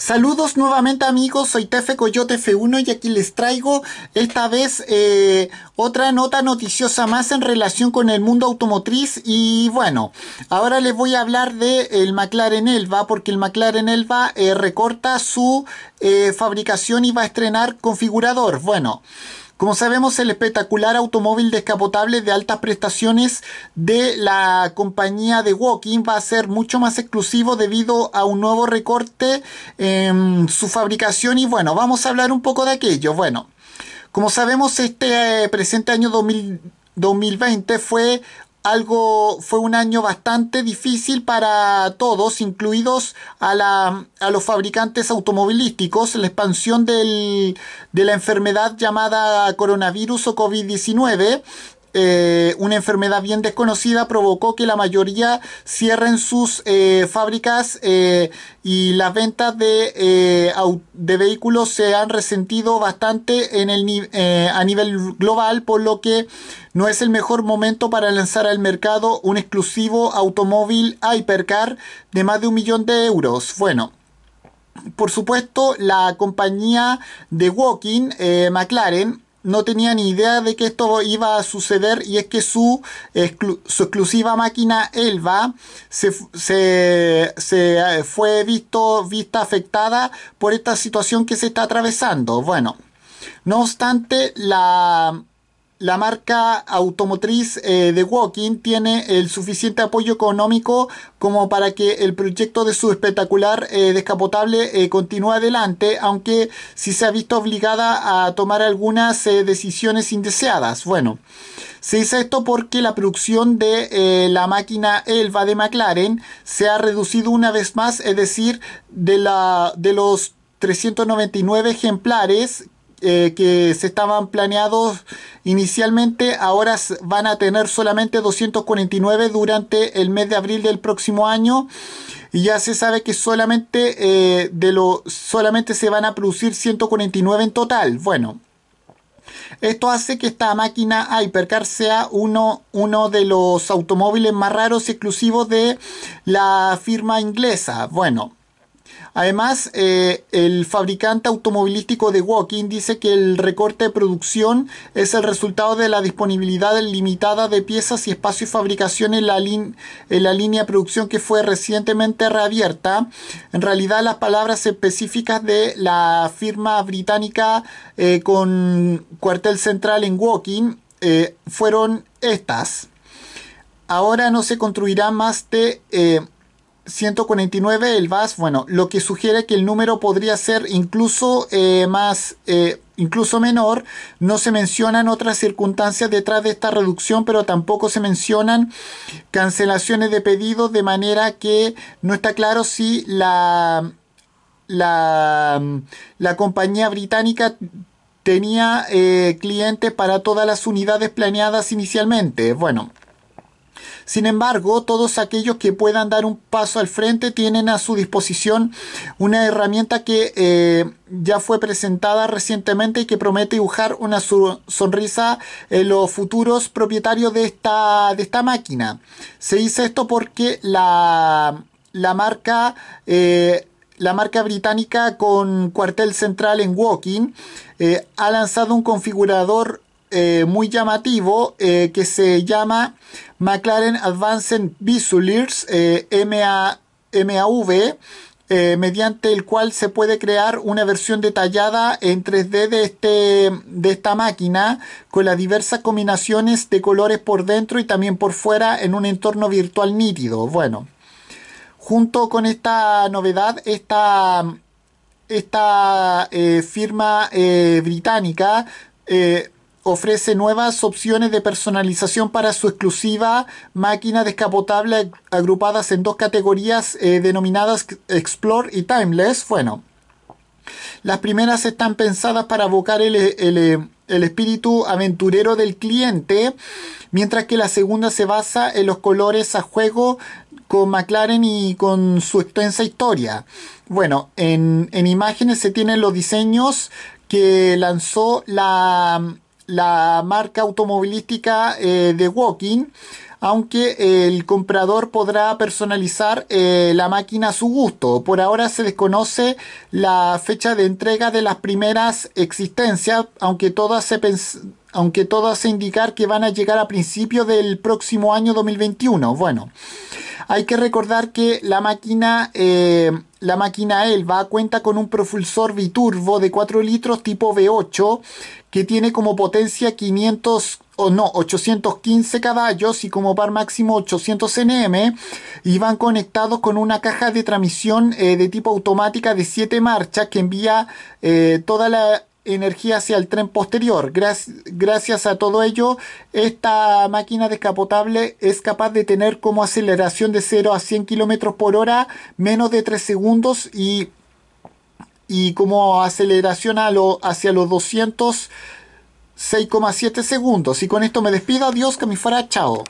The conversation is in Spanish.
Saludos nuevamente amigos, soy Tefe Coyote F1 y aquí les traigo esta vez eh, otra nota noticiosa más en relación con el mundo automotriz y bueno, ahora les voy a hablar del el McLaren Elva porque el McLaren Elva eh, recorta su eh, fabricación y va a estrenar configurador. Bueno. Como sabemos, el espectacular automóvil descapotable de altas prestaciones de la compañía de Walking va a ser mucho más exclusivo debido a un nuevo recorte en su fabricación y bueno, vamos a hablar un poco de aquello. Bueno, como sabemos, este eh, presente año 2020 fue algo fue un año bastante difícil para todos, incluidos a, los fabricantes automovilísticos, la expansión de la enfermedad llamada coronavirus o COVID-19. Eh, una enfermedad bien desconocida provocó que la mayoría cierren sus eh, fábricas eh, y las ventas de, de, vehículos se han resentido bastante en a nivel global, por lo que no es el mejor momento para lanzar al mercado un exclusivo automóvil Hypercar de más de un millón de euros. Bueno, por supuesto, la compañía de Walking, eh, McLaren, no tenía ni idea de que esto iba a suceder y es que su, su exclusiva máquina Elva se, se, eh, fue visto, vista afectada por esta situación que se está atravesando. Bueno, no obstante, la, la marca automotriz eh, de Walking tiene el suficiente apoyo económico como para que el proyecto de su espectacular eh, descapotable eh, continúe adelante, aunque sí se ha visto obligada a tomar algunas decisiones indeseadas. Bueno, se dice esto porque la producción de la máquina Elva de McLaren se ha reducido una vez más, es decir, de, la, de los 399 ejemplares eh, que se estaban planeados inicialmente, ahora van a tener solamente 249 durante el mes de abril del próximo año. Y ya se sabe que solamente, eh, de lo, solamente se van a producir 149 en total. Bueno, esto hace que esta máquina Hypercar sea uno, uno, de los automóviles más raros y exclusivos de la firma inglesa. Bueno, Además, eh, el fabricante automovilístico de Walking dice que el recorte de producción es el resultado de la disponibilidad limitada de piezas y espacio de fabricación en la, línea de producción que fue recientemente reabierta. En realidad, las palabras específicas de la firma británica eh, con cuartel central en Walking eh, fueron estas. Ahora no se construirá más de... 149 el VAS, bueno, lo que sugiere que el número podría ser incluso eh, más, eh, incluso menor. No se mencionan otras circunstancias detrás de esta reducción, pero tampoco se mencionan cancelaciones de pedidos, de manera que no está claro si la, la, compañía británica tenía eh, clientes para todas las unidades planeadas inicialmente. Bueno, sin embargo, todos aquellos que puedan dar un paso al frente tienen a su disposición una herramienta que eh, ya fue presentada recientemente y que promete dibujar una sonrisa en los futuros propietarios de esta, de esta máquina. Se dice esto porque la, marca... Eh, la marca británica con cuartel central en Woking eh, ha lanzado un configurador eh, muy llamativo eh, que se llama McLaren Advanced Visual eh, MA, MAV. mediante el cual se puede crear una versión detallada en 3D de, este, de esta máquina con las diversas combinaciones de colores por dentro y también por fuera en un entorno virtual nítido. Bueno, junto con esta novedad, esta, esta firma británica ofrece nuevas opciones de personalización para su exclusiva máquina descapotable agrupadas en dos categorías eh, denominadas Explore y Timeless. Bueno, las primeras están pensadas para abocar el, el, espíritu aventurero del cliente, mientras que la segunda se basa en los colores a juego con McLaren y con su extensa historia. Bueno, en, en imágenes se tienen los diseños que lanzó la la marca automovilística eh, de Walking, aunque el comprador podrá personalizar eh, la máquina a su gusto. Por ahora se desconoce la fecha de entrega de las primeras existencias, aunque todas se aunque todas indicar que van a llegar a principios del próximo año 2021. Bueno, hay que recordar que la máquina, eh, la máquina Elba cuenta con un propulsor biturbo de 4 litros tipo V8 que tiene como potencia 500 o no, 815 caballos y como par máximo 800 Nm y van conectados con una caja de transmisión eh, de tipo automática de 7 marchas que envía eh, toda la energía hacia el tren posterior. gracias a todo ello, esta máquina descapotable es capaz de tener como aceleración de 0 a 100 km por hora menos de 3 segundos y, y como aceleración a hacia los 200, 6,7 segundos. Y con esto me despido. Adiós, fuera Chao.